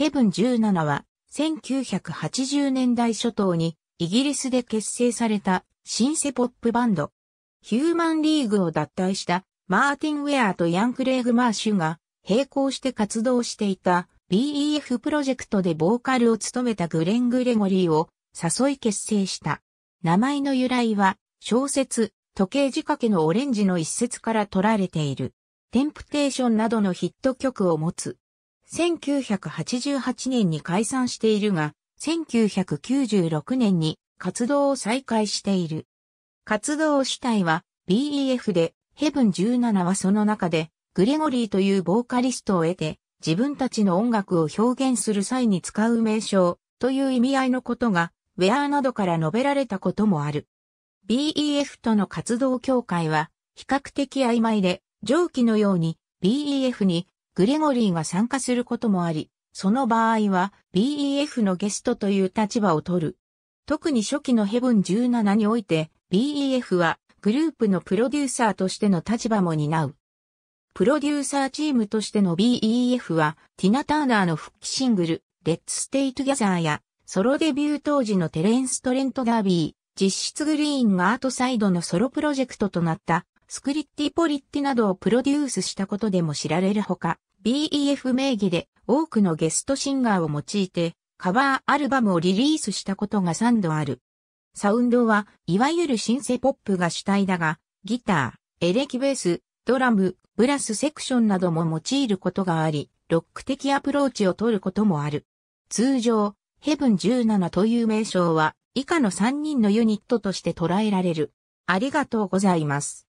ヘブン17は、1980年代初頭にイギリスで結成されたシンセポップバンド。ヒューマンリーグを脱退したマーティン・ウェアとヤン・クレイグ・マーシュが並行して活動していた BEF プロジェクトでボーカルを務めたグレン・グレゴリーを誘い結成した。名前の由来は小説、時計仕掛けのオレンジの一節から取られている。テンプテーションなどのヒット曲を持つ1988年に解散しているが、1996年に活動を再開している。活動主体は BEF で、ヘブン17はその中で、グレゴリーというボーカリストを得て、自分たちの音楽を表現する際に使う名称という意味合いのことが、ウェアなどから述べられたこともある。BEF との活動協会は比較的曖昧で、上記のように BEF にグレゴリーが参加することもあり、その場合は BEF のゲストという立場を取る。特に初期のヘブン17において BEF はグループのプロデューサーとしての立場も担う。プロデューサーチームとしての BEF はティナ・ターナーの復帰シングル、レッツ・ステイ・トゥ・ギャザーやソロデビュー当時のテレンス・トレント・ダービー、実質グリーンがアートサイドのソロプロジェクトとなったスクリッティ・ポリッティなどをプロデュースしたことでも知られるほか、BEF 名義で多くのゲストシンガーを用いてカバーアルバムをリリースしたことが3度ある。サウンドは、いわゆるシンセポップが主体だが、ギター、エレキベース、ドラム、ブラスセクションなども用いることがあり、ロック的アプローチを取ることもある。通常、ヘブン17という名称は、以下の3人のユニットとして捉えられる。ありがとうございます。